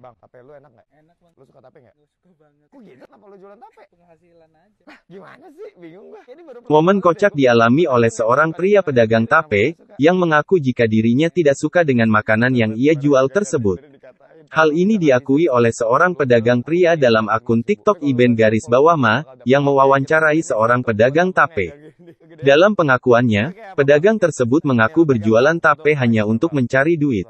Bang, tape lu enak gak? Enak bang. Lu suka tape gak? suka banget. Kok gitu? Kenapa lu jualan tape? Penghasilan aja. Lah, gimana sih? Bingung gue. Momen kocak dialami oleh seorang pria pedagang tape yang mengaku jika dirinya tidak suka dengan makanan yang ia jual tersebut. Hal ini diakui oleh seorang pedagang pria dalam akun TikTok Iben Garis Bawama, yang mewawancarai seorang pedagang tape. Dalam pengakuannya, pedagang tersebut mengaku berjualan tape hanya untuk mencari duit.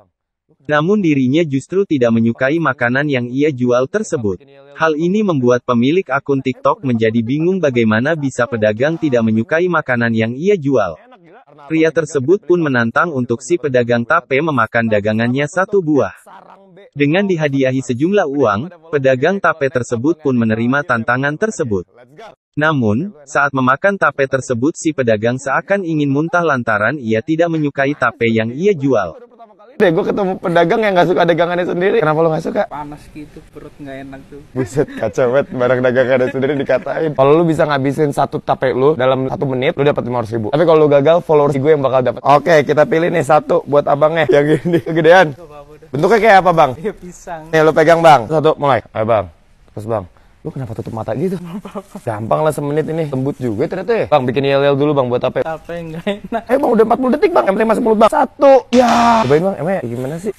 Namun dirinya justru tidak menyukai makanan yang ia jual tersebut. Hal ini membuat pemilik akun TikTok menjadi bingung bagaimana bisa pedagang tidak menyukai makanan yang ia jual. Pria tersebut pun menantang untuk si pedagang tape memakan dagangannya satu buah. Dengan dihadiahi sejumlah uang, pedagang tape tersebut pun menerima tantangan tersebut. Namun, saat memakan tape tersebut si pedagang seakan ingin muntah lantaran ia tidak menyukai tape yang ia jual deh gue ketemu pedagang yang gak suka dagangannya sendiri kenapa lo gak suka panas gitu perut gak enak tuh buset kacau banget barang dagangannya sendiri dikatain kalau lo bisa ngabisin satu tape lo dalam satu menit lo dapet lima ratus ribu tapi kalau lo gagal followers gue yang bakal dapet oke kita pilih nih satu buat abangnya yang ini kegedean bentuknya kayak apa bang ya pisang nih lo pegang bang satu mulai ayo bang terus bang lu kenapa tutup mata gitu? Gampang lah semenit ini. Lembut juga ternyata ya. Bang, bikin yel-yel dulu bang buat apa? Ya? Apa yang enak. Eh bang, udah 40 detik bang. Emang masih mulut bang. Satu. Ya. Cobain bang, emang ya, gimana sih?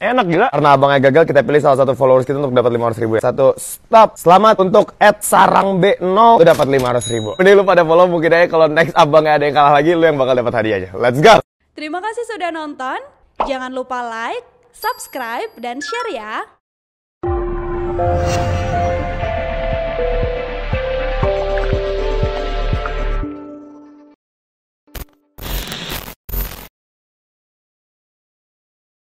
Enak gila. Karena abangnya gagal, kita pilih salah satu followers kita untuk dapat 500 ribu ya. Satu, stop. Selamat untuk at sarang B0. Lu dapat 500 ribu. Mending lu pada follow mungkin aja kalau next abangnya ada yang kalah lagi, lu yang bakal dapat hadiahnya. Let's go. Terima kasih sudah nonton. Jangan lupa like, subscribe, dan share ya.